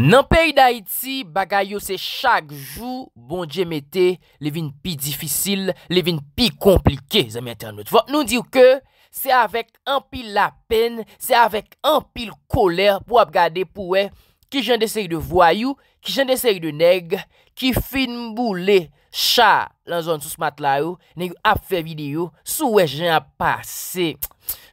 Nan peyi da iti, bagay yo se chak jou, bon jemete, levin pi difisil, levin pi komplike, zami internet. Vot nou diw ke, se avek an pil la pen, se avek an pil koler, pou ap gade pou we, ki jen desek de voyou, ki jen desek de neg, ki fin mbou le, chak lan zon sou smat la yo, nen yo ap fe video, sou we jen ap pase.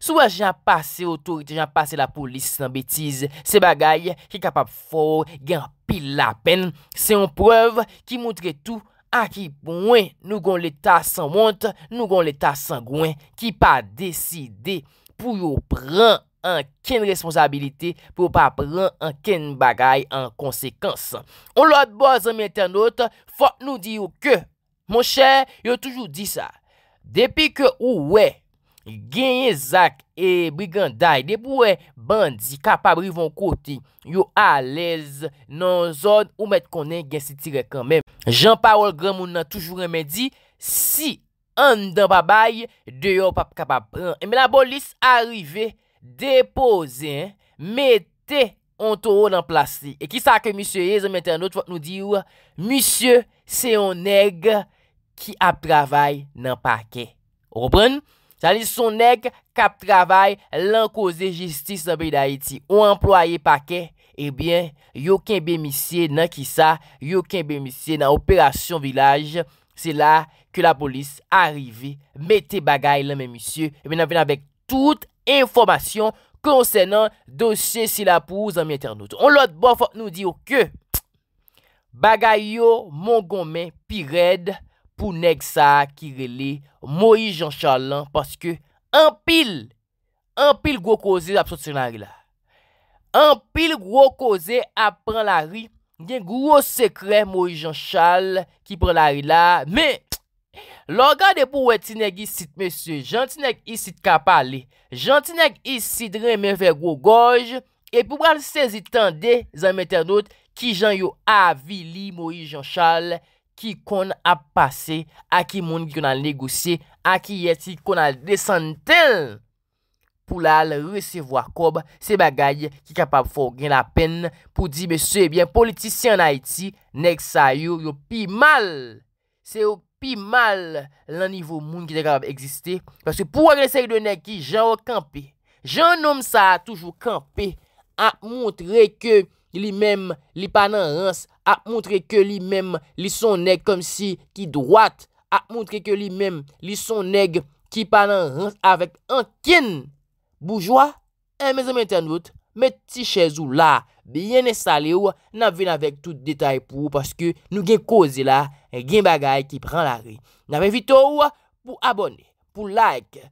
Souwa jen pase otorite, jen pase la polis san betize, se bagay ki kapap fo, gen pil la pen, se yon preuve ki moutre tou a ki pouen nou gon leta san mont, nou gon leta san gwen, ki pa deside pou yo pran an ken responsabilite, pou pa pran an ken bagay an konsekans. On lot boz an men ternot, fok nou di yo ke, mon chè, yo toujou di sa, depi ke ou wey. genye zak e briganday, de pou e bandi kapabri von koti, yo alez nan zon ou met konen gen si tirek anmen. Jean-Paul Gramont nan toujou remedi, si an dan babay, deyo pap kapabran. E mena bolis arive, depozen, mette ontou nan plasti. E ki sa ke misye yez an mette an not, vat nou di ou, misye se yon neg ki ap travay nan pake. Ou reprenn? San li son ek kap travay lan koze jistis eh nan bayi da Haiti. Ou employe pa ke, ebyen, yon ken bemisye nan kisa, yon ken bemisye nan operasyon vilaj, se la ke la polis arive, mette bagay lan men misye, ebyen nan venan vek tout informasyon konsenan dosye si la pou zan mi internet. On lot bof nou di yo ke, bagay yo mongonmen pirede, pou neg sa kire li Moïse Jean Charles lan, paske an pil, an pil gwo koze ap sotir nan ri la. An pil gwo koze ap pran nan ri, gen gwo sekre Moïse Jean Charles ki pran nan ri la, men, logade pou weti neg isit, mese, jantinek isit kapale, jantinek isit reme ve gwo goj, e pou pran sezitande, zan men ternout, ki jan yo avili Moïse Jean Charles, Ki kon ap pase, a ki moun ki kon al negosye, a ki yeti kon al desantele, pou la al resevo akob se bagay ki kapab fò gen apen, pou di, mese, ebyen, eh politisi an Haiti, nek sa yo yo pi mal. Se yo pi mal lan nivou moun ki dekabab eksiste, kase pou agresèk de nek ki jan wakampe, jan nom sa toujou kampe, a montre ke li menm li panan rans, ap mountre ke li menm li son neg kom si ki drouat, ap mountre ke li menm li son neg ki panan renk avèk an kin. Boujwa, e mezèm entenvout, met ti chèzou la, biyen estalè ou, nan ven avèk tout detay pou, paske nou gen kouze la, gen bagay ki pran la ri. Nan men vitou ou, pou abonè, pou like,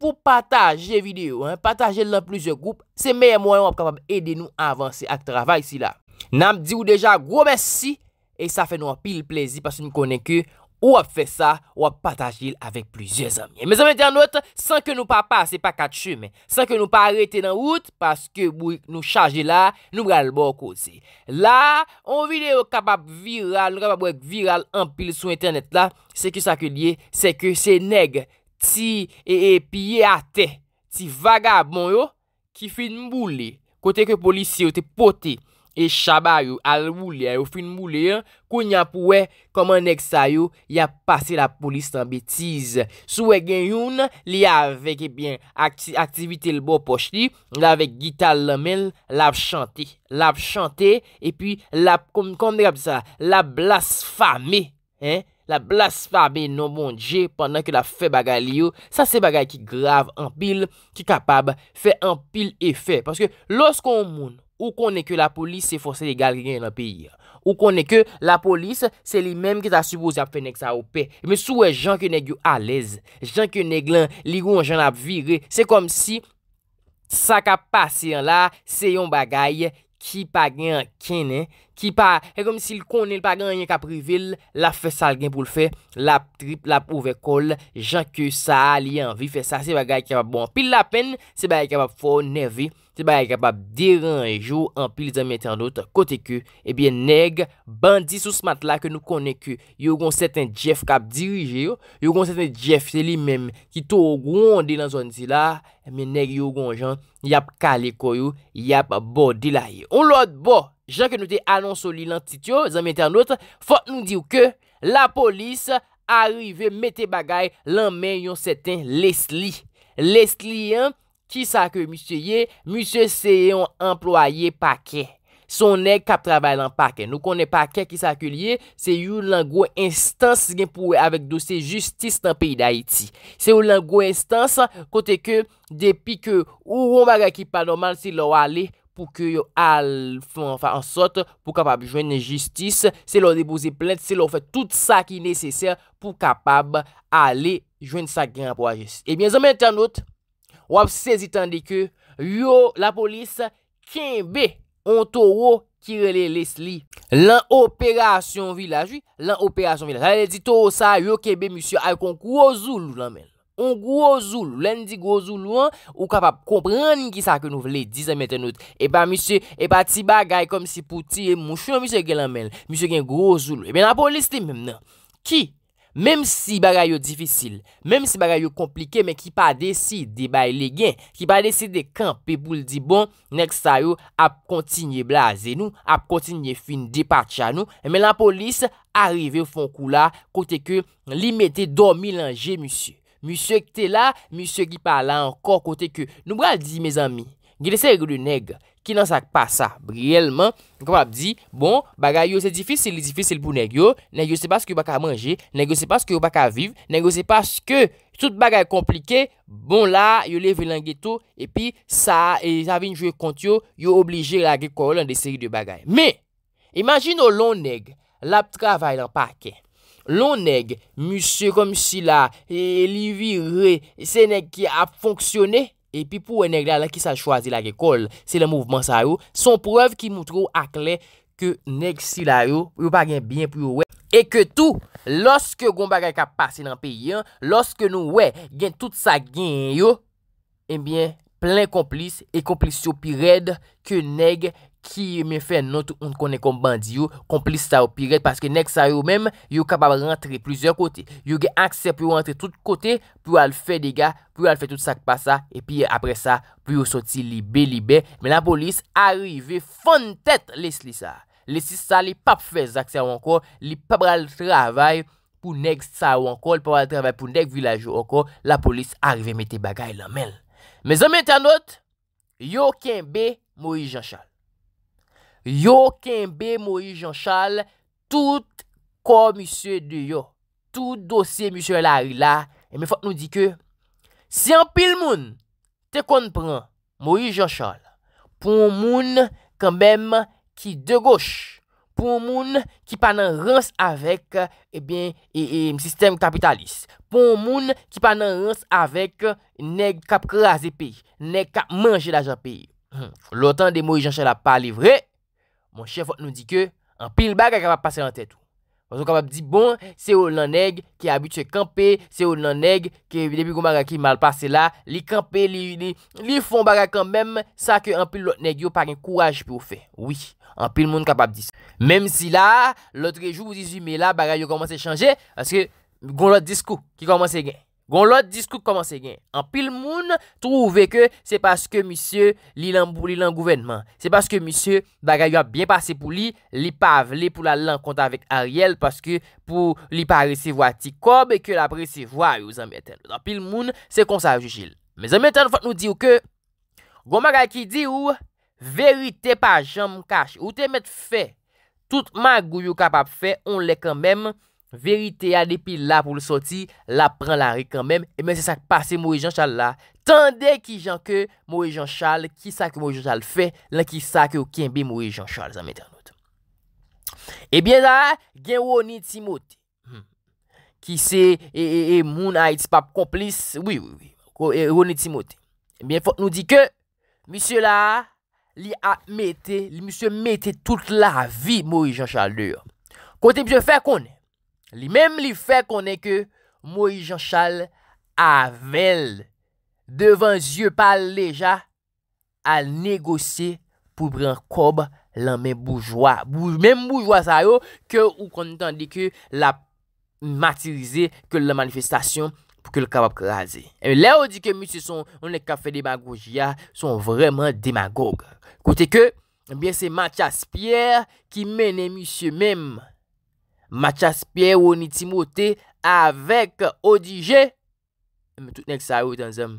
pou patajè videyo, patajè lan plouze goup, se meyè mwen wap kapab edè nou avansè ak travèk si la. Nam di ou deja gwo mersi E sa fe nou apil plezi Pase nou konen ke ou ap fe sa Ou ap patajil avek plizye zamyen Me zamyen di an not San ke nou pa pase pa kat chume San ke nou pa arete nan wout Pase ke nou chaje la Nou bral bo kose La, an videyo kapap viral Noun kapap bo ek viral Ampil sou internet la Se ke sa ke liye Se ke se neg Ti e e piye ate Ti vagab moun yo Ki fin mboule Kote ke polisye ou te pote E chaba yo, al wou li an, yo fin mou li an, kon yon pouwe, koman nek sa yo, ya pase la polis tan betize. Sou we gen yon, li avek, ebyen, eh aktivite l bo poch li, lavek gita l lamen, lave chante, lave chante, e pi, la, kon dekab sa, la blasfame, la blasfame non bonje, pandan ke la fe bagay li yo, sa se bagay ki grav, an pil, ki kapab, fe an pil e fe, paske, los kon moun, Ou konen ke la polis se fose le gal gen yon an peyi. Ou konen ke la polis se li menm ke ta supoze ap fenek sa oupe. Men souwe jan ke neg yo alez. Jan ke neg lan li yon jan ap vire. Se kom si sa ka pase yon la, se yon bagay ki pa gen kene. Ki pa, e kom si l konen l pa gen yon ka privel, la fe sal gen pou l fe. La trip, la pouve kol, jan ke sa li an vi fe sa. Se bagay ki pa bon pil la pen, se bagay ki pa fon neve. se ba yon kapap deranjou anpil zanmeten anot, kote ke, ebyen neg bandi sou smat la ke nou konen ke, yon kon seten jef kap dirije yo, yon kon seten jef se li menm ki tou ou gwande lan zon si la, men neg yon kon jan yap kale koyo, yap bodi la ye. On lout bo, jan ke nou te anonsoli lan tit yo, zanmeten anot, fote nou diw ke, la polis arive mette bagay lan men yon seten lesli. Lesli yon, Ki sa ke monsye ye, monsye se yon employe pa ke. Son ek kap trabay lan pa ke. Nou konen pa ke ki sa ke liye, se yon langwe instans gen pou we avek dosye justis nan peyi da iti. Se yon langwe instans kote ke depi ke ou wong baga ki panoman se yon wale pou ke yon al fwa an sot pou kapab jwen justice. Se yon depoze plente, se yon fwa tout sa ki neseser pou kapab ale jwen sa gen employe. E bien zon men ten noti. Wap sezi tandi ke yo la polis kenbe on towo kirele lesli. Lan operasyon vilaj, wii, lan operasyon vilaj. Ale di towo sa yo kebe, misyo, ay kon grozulu lan men. On grozulu. Len di grozulu an, ou kapap kompren ni ki sa ke nou vle, dizen metenout. Epa, misyo, epa ti bagay kom si pouti e mouchon, misyo, gen lan men. Misyo gen grozulu. Epe nan polis li men, nan. Ki? Mèm si bagay yo difisil, mèm si bagay yo komplike, mèm ki pa desi debay le gen, ki pa desi de kan pe pou l di bon, nèk sa yo ap kontinye blazen nou, ap kontinye fin depatchan nou, mèm la polis arive fon kou la, kote ke li mette do milanje, moussou. Moussou ekte la, moussou ki pa la ankon kote ke. Nou bral di, mèz ami, gilese grou de negre. ki nan sak pa sa, briyelman, nou kap ap di, bon, bagay yo se difisil, difisil pou neg yo, neg yo se paske yo baka manje, neg yo se paske yo baka viv, neg yo se paske, tout bagay komplike, bon la, yo lev lan geto, epi, sa, e zavin jwe kont yo, yo oblije lage kor lan de seri de bagay. Me, imagine o lon neg, lap travay lan pake, lon neg, musye kom si la, e li vir re, se neg ki ap fonksyone, Epi pou wè neg la la ki sa chwazi la gekol, se le mouvman sa yo, son preuve ki moutrou akle ke neg si la yo, yo bagen byen pou yo wè. E ke tou, loske goun bagen ka pase nan peyi an, loske nou wè gen tout sa gen yo, ebyen, plen komplis e komplis e yo pi red ke neg gen yo. Ki me fè not, un konen kon bandi yo, komplis sa ou piret, paske nek sa yo menm, yo kapab rentre plusieurs kote. Yo ge akse pou rentre tout kote, pou al fè dega, pou al fè tout sakpa sa, epi apre sa, pou yo soti libe libe. Men la polis arive fon tèt lesli sa. Lesli sa li pap fè zakse wanko, li pap al travay pou nek sa wanko, pou nek vilajo wanko, la polis arive mette bagay la men. Men zanmen tanot, yo ken be moui janshan. Yo kenbe Moïse Jean Charles tout komisye de yo. Tout dosye M. Larila. E mè fote nou di ke, si an pil moun, te konpran, Moïse Jean Charles, pou moun kanbèm ki de goche, pou moun ki panan rans avek, e eh bè, e msistèm kapitalist, pou moun ki panan rans avek, nek kap kras epi, nek kap manje la janpi. Lò tan de Moïse Jean Charles a palivre, Mon chèvote nou di ke, anpil bag a kapap pase lan tèt ou. Anpil moun kapap di, bon, se ou lan neg ki abit se kampe, se ou lan neg ki evide bi gomaga ki mal pase la, li kampe, li fon baga kanmem, sa ke anpil lot neg yo par gen kouaj pou ou fe. Oui, anpil moun kapap di se. Mem si la, lotre jou ou disi, me la, baga yo komanse chanje, aske goun lot disko ki komanse gen. Gon lot diskout koman se gen, an pil moun trouve ke se paske misye li lan bou li lan gouvenman, se paske misye bagay yo ap bien pase pou li, li pa vle pou la lan konta vek Ariel, paske pou li pa resevo a ti kob, e ke la presevo a yo zanmeten. An pil moun se konsa jujil. Me zanmeten fote nou di ou ke, goma gaya ki di ou, verite pa janm kache, ou te met fe, tout magou yo kapap fe, on le kanmem. Verite ya depi la pou le soti, la pren la re kanmem, e men se sak pase Moui Jean Charles la, tende ki jan ke Moui Jean Charles, ki sa ke Moui Jean Charles fe, len ki sa ke ou kenbe Moui Jean Charles an men ternote. E eh bien zara, gen Roni Timoti, hmm. ki se e moun a iti pap komplis, oui, oui, oui, Roni eh, Timoti, e eh bien fote nou di ke, misye la li a mette, li misye mette tout la vi Moui Jean Charles de yo. Kote misye fe konen, Li mèm li fè konen ke Moïse Jean Chal avèl devan zye pal leja al negosye pou brin kob lan mèm boujwa. Mèm boujwa sa yo ke ou konten di ke la matirize ke la manifestasyon pou ke le kapap krasi. E Lè ou di ke misye son, ou ne kap fè demagogia, son vreman demagogue. Kote ke, mèm se Matias Pierre ki mènen misye mèm Matyaspye ou ni Timote avèk odije. Mè tout nèk sa yò tan zèm.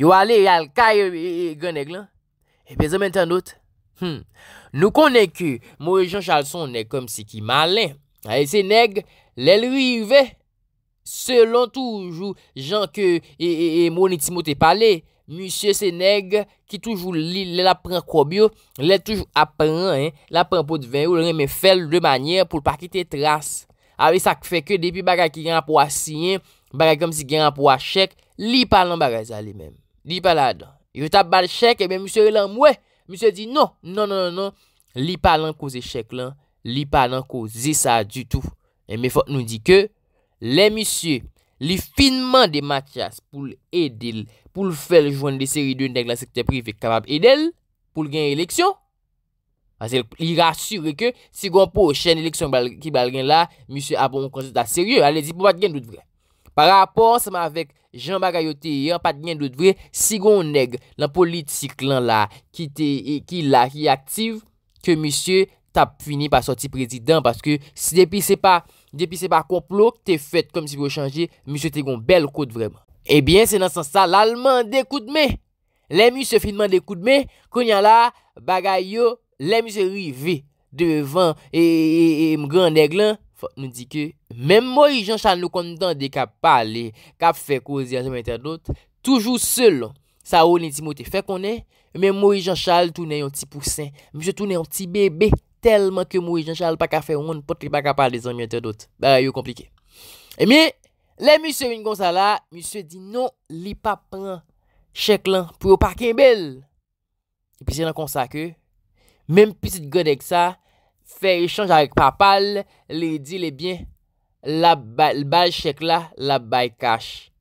Yò alè yal kaj gen nèk lan. E pè zèm entan not. Nou konèk mò e Jean Chalson nèk kom se ki malè. A yè se nèk lèl rive. Selon toujou jan ke mò ni Timote pale. Monsye sè neg ki toujou li lè la pran koubyou, lè toujou ap pran, lè pran pou dwen ou lè mè fèl de manyè pou l'pa ki te tras. Awe sa k fè kè depi baga ki gen ap wak siyen, baga kom si gen ap wak chèk, li palan baga zale mèm. Li pala don. Yon tap bal chèk, e eh mè monsye lè mwè. Monsye di non, non, non, non, non, li palan kouzè chèk lan, li palan kouzè sa du tout. E mè fòk nou di kè, lè monsye... Li finman de Matias pou l'edil, pou l'fèl jouan de seri 2 neg la sekte priv, fèk kapab edel pou l'gen eleksyon. Ase, li rasyure ke si gon pou chen eleksyon ki bal gen la, msye apon konsulta seriou, ale zi pou pat gen dout vre. Par rapport seman avèk Jean Bagayote yon, pat gen dout vre, si gon neg la politik lan la ki la ki aktive, ke msye tap fini pa soti prezident, paske si depi sepa... Depi se pa komplo, te fet kom si pou chanje, mou se te gon bel kout vreman. Ebyen, se nan san sa, lalman de kout me, le mou se finman de kout me, konyan la, bagay yo, le mou se rive, devan, e, e, e, m gran neglan, fok nou di ke, menm mou i jan chal nou kon dan de ka pale, ka fe kouzi an jen mwen ten dot, toujou sel, sa ou nen ti mou te fe konen, menm mou i jan chal toune yon ti pousen, mou se toune yon ti bebe, telman ke mou e jan chal pa ka fe woun pou tri pa ka pal de zon myote dout. Ba yo komplike. E mi, le misyo vin kon sa la, misyo di, non, li pa pran chek lan pou yo pa ken bel. E pise nan kon sa ke, menm pise de god ek sa, fe e chanj avik pa pal, li di le bin, la bay chek la, la bay kash.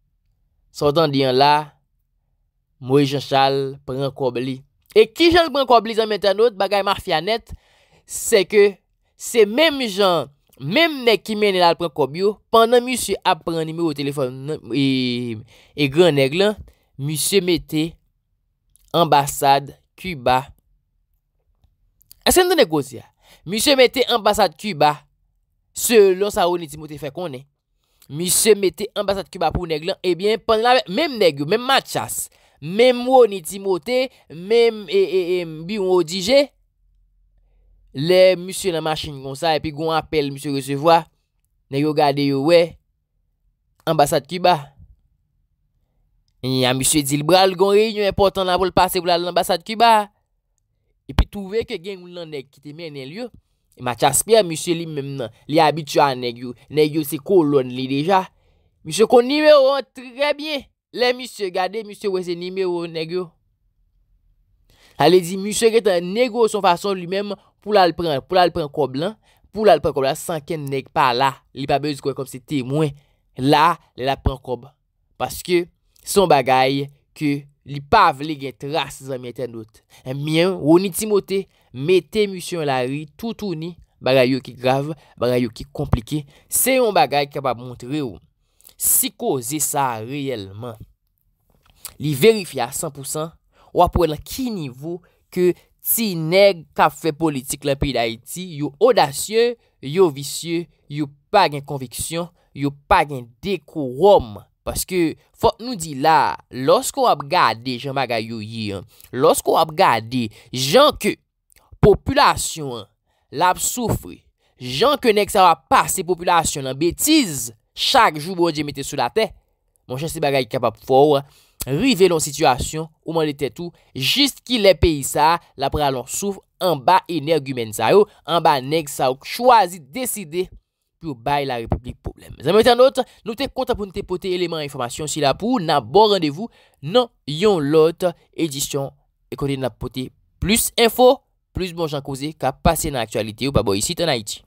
Sotan di an la, mou e jan chal pran kobli. E ki chanj pran kobli zan metan out, bagay marfianet, Se ke, se menm jan, menm nek ki men elal pren kobyo, pandan mi se apren nime ou telefon e gran neglan, mi se mette ambasad kuba. Asen de negos ya? Mi se mette ambasad kuba, se lon sa ou ni timote fe konen. Mi se mette ambasad kuba pou neglan, e eh bien, pandan la, menm negyo, menm machas, menm ou ni timote, menm bi ou dije, Le, msye nan machin kon sa, epi gwen apel msye resevwa, negyo gade yo we, ambasad kiba. E, a msye dilbral gwen reynyo e portan la vol pase vla l'ambasad kiba. Epi touve ke gen yon nan neg ki teme nen liyo, e ma chaspi a msye li mem nan, li abitua negyo, negyo se kolon li deja. Msye kon nime yo, tre bie. Le, msye gade, msye we se nime yo, negyo. A le di, msye reten negyo son fason li mem man, pou la li pren kob lan, pou la li pren kob lan, sanken nek pa la, li pa bez kwen kom se te mwen, la, li la pren kob. Paske, son bagay, ki li pa vle gen trase zan mwen ten dot. Mwen, ou ni timote, metemusyon la ri, toutouni, bagay yo ki grav, bagay yo ki komplike. Se yon bagay kapa montre ou, si koze sa reyelman, li verifi a 100%, ou apwen la ki nivou, ki Ti neg kap fe politik la piy da iti, yu odasyen, yu visyen, yu pa gen konviksyon, yu pa gen dekou wom. Paske, fok nou di la, losko wap gade, jen baga yu yi, losko wap gade, jen ke, populasyon, lap soufri, jen ke neg sa wap pase populasyon nan betiz, chak jou bojye mette sou la te, monshen si baga yi kap ap fow, Rivelon situasyon ou man lete tou, jist ki le peyi sa, la pralon souf an ba energu men sa yo, an ba neg sa yo, chwazi deside pou bay la republik poublem. Zanmoutan not, nou te konta pou nou te pote eleman informasyon si la pou, nan bon randevou, nan yon lot, edisyon ekone nan pote plus info, plus bon jan koze, ka pase nan aktualite yo, ba bo yisite nan Haiti.